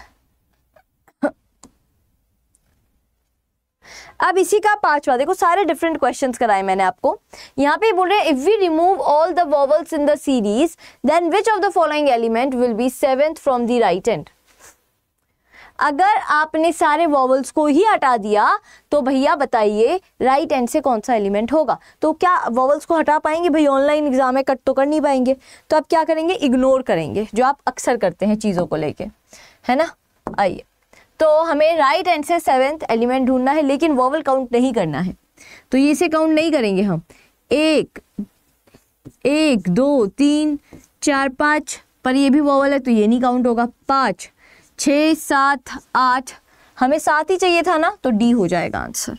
अब इसी का पांचवा देखो सारे डिफरेंट क्वेश्चन कराए मैंने आपको यहाँ पे बोल रहे हैं if we remove all the vowels in the series then which of the following element will be seventh from the right end अगर आपने सारे वॉवल्स को ही हटा दिया तो भैया बताइए राइट एंड से कौन सा एलिमेंट होगा तो क्या वॉवल्स को हटा पाएंगे भाई ऑनलाइन एग्जाम है कट तो कर नहीं पाएंगे तो आप क्या करेंगे इग्नोर करेंगे जो आप अक्सर करते हैं चीज़ों को लेके है ना आइए तो हमें राइट एंड से सेवेंथ एलिमेंट ढूंढना है लेकिन वॉवल काउंट नहीं करना है तो ये इसे काउंट नहीं करेंगे हम एक एक दो तीन चार पाँच पर ये भी वॉवल है तो ये नहीं काउंट होगा पाँच छ सात आठ हमें सात ही चाहिए था ना तो डी हो जाएगा आंसर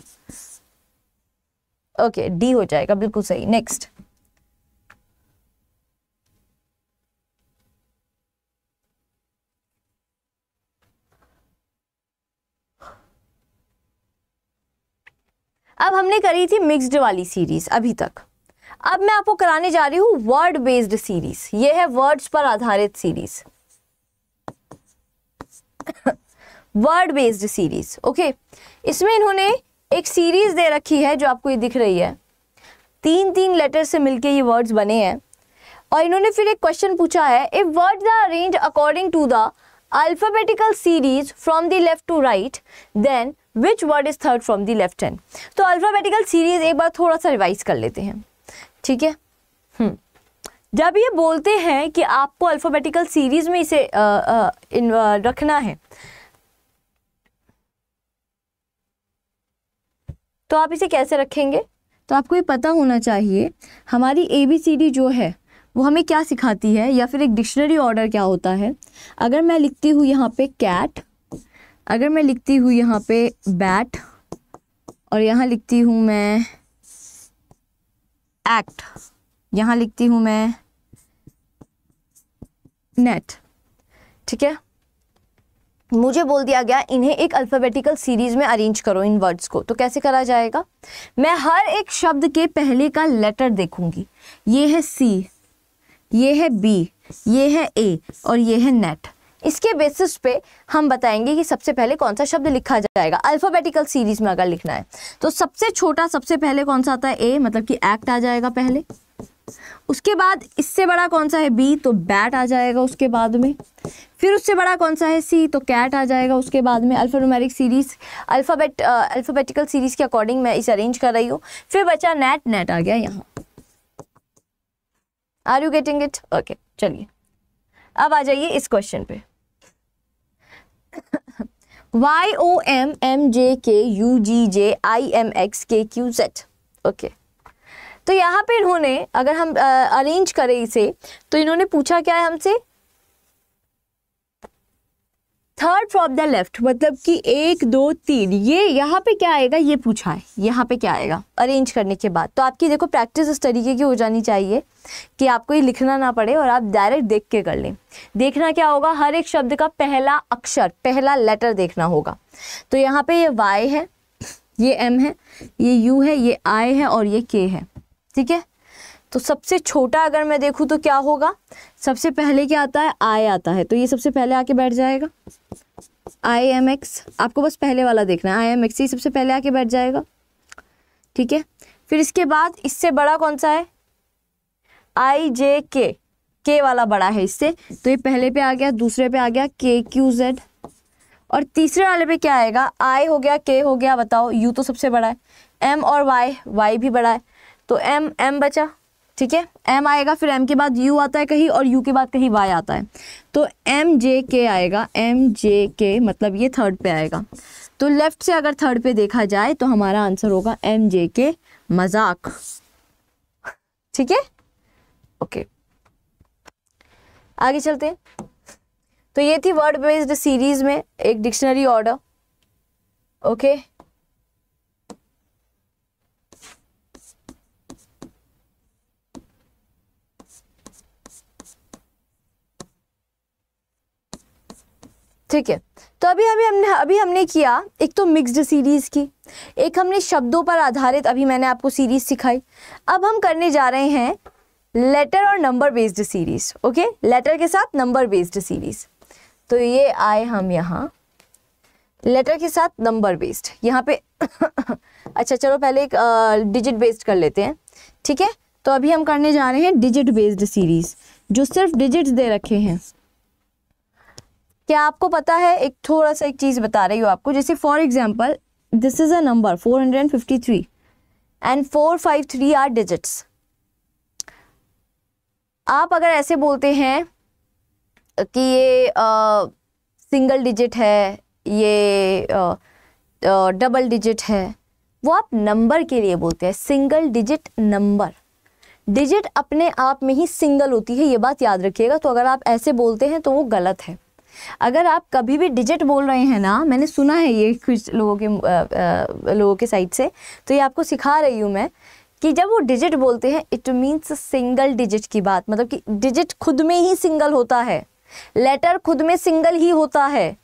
ओके डी हो जाएगा बिल्कुल सही नेक्स्ट अब हमने करी थी मिक्स्ड वाली सीरीज अभी तक अब मैं आपको कराने जा रही हूँ वर्ड बेस्ड सीरीज ये है वर्ड्स पर आधारित series word based series okay इसमें इन्होंने एक सीरीज दे रखी है जो आपको ये दिख रही है तीन तीन लेटर से मिलके ये वर्ड्स बने हैं और इन्होंने फिर एक क्वेश्चन पूछा है if word the arrange according to the alphabetical series from the left to right then which word is third from the left hand तो अल्फाबेटिकल सीरीज एक बार थोड़ा सा रिवाइज कर लेते हैं ठीक है हम्म जब ये बोलते हैं कि आपको अल्फ़ाबेटिकल सीरीज़ में इसे आ, आ, इन, आ, रखना है तो आप इसे कैसे रखेंगे तो आपको ये पता होना चाहिए हमारी ए बी सी डी जो है वो हमें क्या सिखाती है या फिर एक डिक्शनरी ऑर्डर क्या होता है अगर मैं लिखती हूँ यहाँ पे कैट अगर मैं लिखती हूँ यहाँ पे बैट और यहाँ लिखती हूँ मैं एक्ट यहाँ लिखती हूँ मैं नेट ठीक है मुझे बोल दिया गया इन्हें एक अल्फ़ाबेटिकल सीरीज में अरेंज करो इन वर्ड्स को तो कैसे करा जाएगा मैं हर एक शब्द के पहले का लेटर देखूंगी ये है सी ये है बी ये है ए और ये है नेट इसके बेसिस पे हम बताएंगे कि सबसे पहले कौन सा शब्द लिखा जाएगा अल्फ़ाबेटिकल सीरीज में अगर लिखना है तो सबसे छोटा सबसे पहले कौन सा आता है ए मतलब कि एक्ट आ जाएगा पहले उसके बाद इससे बड़ा कौन सा है बी तो बैट आ जाएगा उसके बाद में फिर उससे बड़ा कौन सा है सी तो कैट आ जाएगा उसके बाद में alphanumeric series alphabet alphabetical series के अकॉर्डिंग मैं इसे अरेंज कर रही हूँ फिर बचा नेट नेट आ गया यहाँ are you getting it okay चलिए अब आ जाइए इस क्वेश्चन पे Y O M M J K U G J I M X K Q Z okay तो यहाँ पे इन्होंने अगर हम अरेंज करें इसे तो इन्होंने पूछा क्या है हमसे थर्ड फ्रॉम द लेफ्ट मतलब कि एक दो तीन ये यहाँ पे क्या आएगा ये पूछा है यहाँ पे क्या आएगा अरेंज करने के बाद तो आपकी देखो प्रैक्टिस उस तरीके की हो जानी चाहिए कि आपको ये लिखना ना पड़े और आप डायरेक्ट देख के कर लें देखना क्या होगा हर एक शब्द का पहला अक्षर पहला लेटर देखना होगा तो यहाँ पे ये वाई है ये एम है ये यू है ये आई है और ये के है ठीक है तो सबसे छोटा अगर मैं देखूँ तो क्या होगा सबसे पहले क्या आता है आई आता है तो ये सबसे पहले आके बैठ जाएगा आई एम एक्स आपको बस पहले वाला देखना है आई एम एक्स ये सबसे पहले आके बैठ जाएगा ठीक है फिर इसके बाद इससे बड़ा कौन सा है आई जे के के वाला बड़ा है इससे तो ये पहले पे आ गया दूसरे पे आ गया के क्यू जेड और तीसरे वाले पे क्या आएगा आई हो गया के हो गया बताओ यू तो सबसे बड़ा है एम और वाई वाई भी बड़ा है तो एम एम बचा ठीक है एम आएगा फिर एम के बाद यू आता है कहीं और यू के बाद कहीं वाई आता है तो एम जे के आएगा एम जे के मतलब ये थर्ड पे आएगा तो लेफ्ट से अगर थर्ड पे देखा जाए तो हमारा आंसर होगा एम जे के मजाक ठीक है ओके आगे चलते हैं तो ये थी वर्ड बेस्ड सीरीज में एक डिक्शनरी ऑर्डर ओके ठीक है तो अभी अभी हमने अभी हमने किया एक तो मिक्स्ड सीरीज़ की एक हमने शब्दों पर आधारित अभी मैंने आपको सीरीज़ सिखाई अब हम करने जा रहे हैं लेटर और number based series okay letter के साथ नंबर बेस्ड सीरीज़ तो ये आए हम यहाँ लेटर के साथ नंबर बेस्ड यहाँ पे अच्छा चलो पहले एक डिजिट बेस्ड कर लेते हैं ठीक है तो अभी हम करने जा रहे हैं डिजिट बेस्ड सीरीज़ जो सिर्फ डिजिट्स दे रखे हैं क्या आपको पता है एक थोड़ा सा एक चीज़ बता रही हूँ आपको जैसे for example this is a number 453 and 453 are digits आप अगर ऐसे बोलते हैं कि ये सिंगल डिजिट है ये डबल डिजिट है वो आप नंबर के लिए बोलते हैं सिंगल डिजिट नंबर डिजिट अपने आप में ही सिंगल होती है ये बात याद रखिएगा तो अगर आप ऐसे बोलते हैं तो वो गलत है अगर आप कभी भी डिजिट बोल रहे हैं ना मैंने सुना है ये कुछ लोगों के आ, आ, लोगों के साइड से तो ये आपको सिखा रही हूँ मैं कि जब वो डिजिट बोलते हैं इट मीन्स सिंगल डिजिट की बात मतलब कि डिजिट खुद में ही सिंगल होता है लेटर खुद में सिंगल ही होता है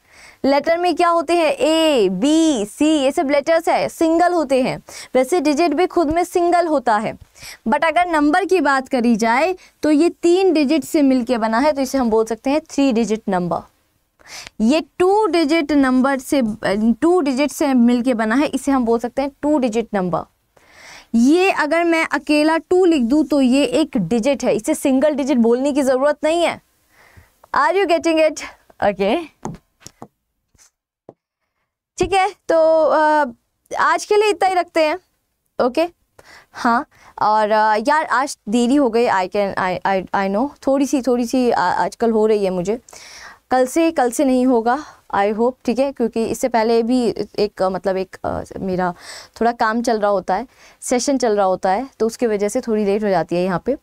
लेटर में क्या होते हैं ए बी सी ये सब लेटर्स है सिंगल होते हैं वैसे डिजिट भी खुद में सिंगल होता है बट अगर नंबर की बात करी जाए तो ये तीन डिजिट से मिलके बना है तो इसे हम बोल सकते हैं थ्री डिजिट नंबर ये टू डिजिट नंबर से टू डिजिट से मिलके बना है इसे हम बोल सकते हैं टू डिजिट नंबर ये अगर मैं अकेला टू लिख दूँ तो ये एक डिजिट है इसे सिंगल डिजिट बोलने की ज़रूरत नहीं है are you getting it okay ठीक है तो आज के लिए इतना ही रखते हैं ओके okay? हाँ और यार आज देरी हो गई I can I I I know थोड़ी सी थोड़ी सी आजकल हो रही है मुझे कल से कल से नहीं होगा आई होप ठीक है क्योंकि इससे पहले भी एक मतलब एक आ, मेरा थोड़ा काम चल रहा होता है सेशन चल रहा होता है तो उसकी वजह से थोड़ी लेट हो जाती है यहाँ पे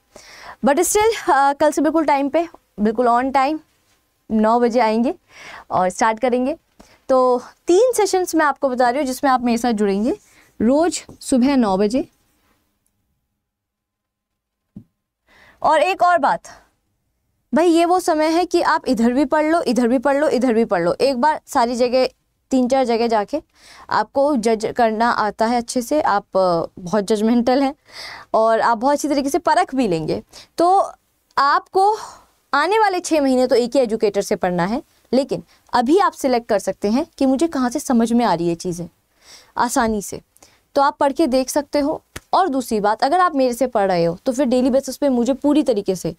बट स्टिल कल से बिल्कुल टाइम पे बिल्कुल ऑन टाइम नौ बजे आएंगे और स्टार्ट करेंगे तो तीन सेशंस मैं आपको बता रही हूँ जिसमें आप मेरे साथ जुड़ेंगे रोज़ सुबह नौ बजे और एक और बात भाई ये वो समय है कि आप इधर भी पढ़ लो इधर भी पढ़ लो इधर भी पढ़ लो एक बार सारी जगह तीन चार जगह जाके आपको जज करना आता है अच्छे से आप बहुत जजमेंटल हैं और आप बहुत अच्छी तरीके से परख भी लेंगे तो आपको आने वाले छः महीने तो एक ही एजुकेटर से पढ़ना है लेकिन अभी आप सिलेक्ट कर सकते हैं कि मुझे कहाँ से समझ में आ रही है चीज़ें आसानी से तो आप पढ़ के देख सकते हो और दूसरी बात अगर आप मेरे से पढ़ रहे हो तो फिर डेली बेसिस पे मुझे पूरी तरीके से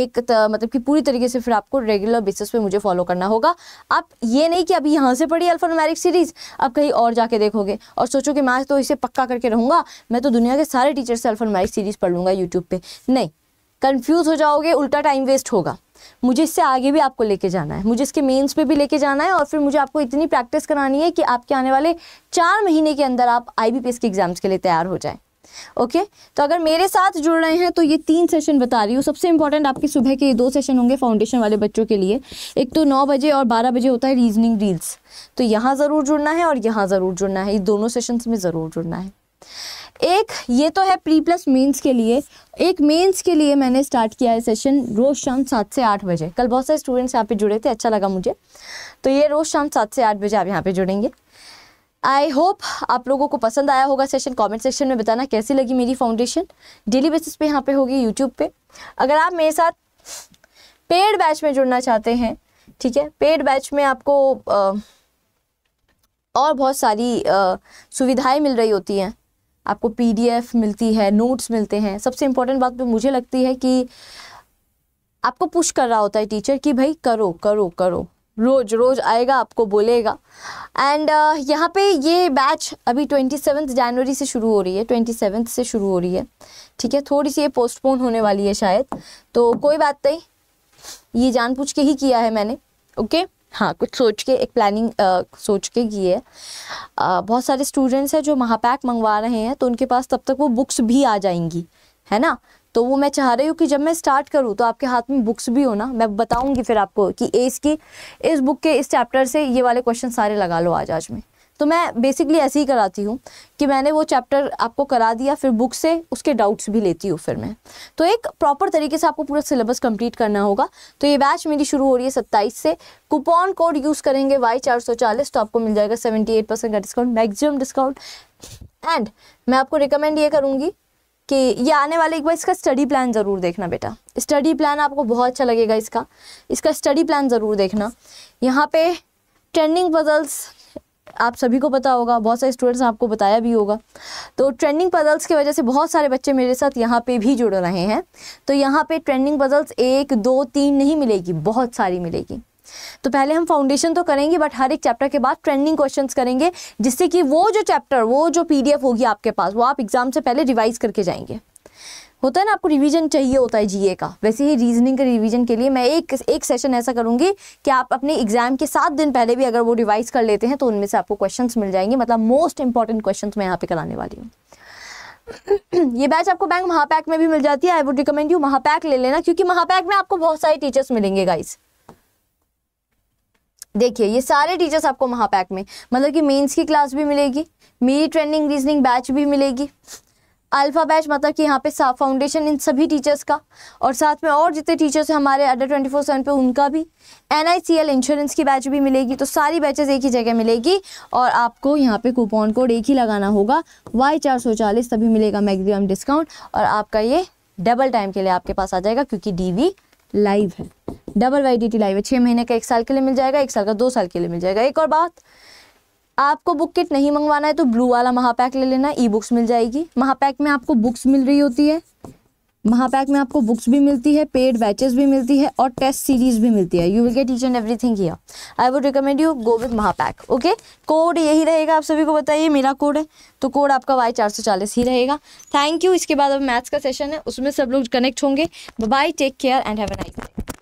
एक मतलब कि पूरी तरीके से फिर आपको रेगुलर बेसिस पे मुझे फॉलो करना होगा आप ये नहीं कि अभी यहाँ से पढ़ी अल्फानुमेरिक सीरीज़ आप कहीं और जाके देखोगे और सोचो कि मैं तो इसे पक्का करके रहूँगा मैं तो दुनिया के सारे टीचर से अल्फानुमेरिक सीरीज़ पढ़ लूँगा यूट्यूब पर नहीं कन्फ्यूज़ हो जाओगे उल्टा टाइम वेस्ट होगा मुझे इससे आगे भी आपको लेके जाना है मुझे इसके मेंस पे भी लेके जाना है और फिर मुझे आपको इतनी प्रैक्टिस करानी है कि आपके आने वाले चार महीने के अंदर आप आई के एग्ज़ाम्स के लिए तैयार हो जाए ओके तो अगर मेरे साथ जुड़ रहे हैं तो ये तीन सेशन बता रही हूँ सबसे इंपॉर्टेंट आपके सुबह के दो सेशन होंगे फाउंडेशन वाले बच्चों के लिए एक तो नौ बजे और बारह बजे होता है रीजनिंग रील्स तो यहाँ ज़रूर जुड़ना है और यहाँ ज़रूर जुड़ना है ये दोनों सेशन में ज़रूर जुड़ना है एक ये तो है प्री प्लस मेंस के लिए एक मेंस के लिए मैंने स्टार्ट किया है सेशन रोज़ शाम सात से आठ बजे कल बहुत सारे स्टूडेंट्स यहाँ पे जुड़े थे अच्छा लगा मुझे तो ये रोज़ शाम सात से आठ बजे आप यहाँ पे जुड़ेंगे आई होप आप लोगों को पसंद आया होगा सेशन कमेंट सेक्शन में बताना कैसी लगी मेरी फाउंडेशन डेली बेसिस पे यहाँ पे होगी यूट्यूब पे अगर आप मेरे साथ पेड बैच में जुड़ना चाहते हैं ठीक है पेड बैच में आपको आ, और बहुत सारी आ, सुविधाएं मिल रही होती हैं आपको पी मिलती है नोट्स मिलते हैं सबसे इम्पोर्टेंट बात तो मुझे लगती है कि आपको पुश कर रहा होता है टीचर कि भाई करो करो करो रोज रोज आएगा आपको बोलेगा एंड uh, यहाँ पे ये बैच अभी ट्वेंटी सेवन्थ जनवरी से शुरू हो रही है ट्वेंटी सेवन्थ से शुरू हो रही है ठीक है थोड़ी सी ये पोस्टपोन होने वाली है शायद तो कोई बात नहीं ये जान पूछ के ही किया है मैंने ओके okay? हाँ कुछ सोच के एक प्लानिंग आ, सोच के की है आ, बहुत सारे स्टूडेंट्स हैं जो महापैक मंगवा रहे हैं तो उनके पास तब तक वो बुक्स भी आ जाएंगी है ना तो वो मैं चाह रही हूँ कि जब मैं स्टार्ट करूँ तो आपके हाथ में बुक्स भी हो ना मैं बताऊँगी फिर आपको कि इसकी इस बुक के इस चैप्टर से ये वाले क्वेश्चन सारे लगा लो आज आज में तो मैं बेसिकली ऐसे ही कराती हूँ कि मैंने वो चैप्टर आपको करा दिया फिर बुक से उसके डाउट्स भी लेती हूँ फिर मैं तो एक प्रॉपर तरीके से आपको पूरा सिलेबस कंप्लीट करना होगा तो ये बैच मेरी शुरू हो रही है सत्ताईस से कूपन कोड यूज़ करेंगे वाई चार सौ चालीस तो आपको मिल जाएगा सेवेंटी एट परसेंट का डिस्काउंट मैक्सिमम डिस्काउंट एंड मैं आपको रिकमेंड ये करूँगी कि ये आने वाले एक बार इसका स्टडी प्लान ज़रूर देखना बेटा स्टडी प्लान आपको बहुत अच्छा लगेगा इसका इसका स्टडी प्लान ज़रूर देखना यहाँ पे ट्रेंडिंग पजल्स आप सभी को पता होगा बहुत सारे स्टूडेंट्स ने आपको बताया भी होगा तो ट्रेंडिंग पजल्स की वजह से बहुत सारे बच्चे मेरे साथ यहाँ पे भी जुड़ रहे हैं तो यहाँ पे ट्रेंडिंग पजल्स एक दो तीन नहीं मिलेगी बहुत सारी मिलेगी तो पहले हम फाउंडेशन तो करेंगे बट हर एक चैप्टर के बाद ट्रेंडिंग क्वेश्चंस करेंगे जिससे कि वो जो चैप्टर वो जो पीडीएफ होगी आपके पास वो आप एग्जाम से पहले रिवाइज करके जाएंगे होता है ना आपको रिवीजन चाहिए होता है जीए का वैसे ही रीजनिंग के रिवीजन के लिए मैं एक एक सेशन ऐसा करूंगी कि आप अपने एग्जाम के सात दिन पहले भी अगर वो रिवाइज कर लेते हैं तो उनमें से आपको क्वेश्चंस मिल जाएंगे मतलब मोस्ट इंपॉर्टेंट क्वेश्चंस मैं यहाँ पे कराने वाली हूँ ये बैच आपको बैंक महापैक में भी मिल जाती है I would recommend you Mahapack ले लेना क्योंकि महापैक में आपको बहुत सारे टीचर्स मिलेंगे गाइज देखिए ये सारे टीचर्स आपको महापैक में मतलब कि मेंस की क्लास भी मिलेगी मेरी ट्रेनिंग रीजनिंग बैच भी मिलेगी अल्फ़ा बैच मतलब कि यहाँ पे फाउंडेशन इन सभी टीचर्स का और साथ में और जितने टीचर्स हैं हमारे अड्डा ट्वेंटी फोर सेवन पर उनका भी N I C L insurance की बैच भी मिलेगी तो सारी बैचेज एक ही जगह मिलेगी और आपको यहाँ पे कूपन कोड एक ही लगाना होगा वाई चार सौ चालीस तभी मिलेगा मैक्सिमम डिस्काउंट और आपका ये डबल टाइम के लिए आपके पास आ जाएगा क्योंकि डी लाइव है डबल वाई लाइव है छः महीने का एक साल के लिए मिल जाएगा एक साल का दो साल के लिए मिल जाएगा एक और बात आपको बुक किट नहीं मंगवाना है तो ब्लू वाला महापैक ले लेना ई बुक्स मिल जाएगी महापैक में आपको बुक्स मिल रही होती है महापैक में आपको बुक्स भी मिलती है पेड बैचेस भी मिलती है और टेस्ट सीरीज भी मिलती है you will get each and everything here I would recommend you go with Mahapack okay code यही रहेगा आप सभी को बताइए मेरा कोड है तो कोड आपका वाई चार सौ चालीस ही रहेगा थैंक यू इसके बाद अब मैथ्स का सेशन है उसमें सब लोग कनेक्ट होंगे bye take care and have a nice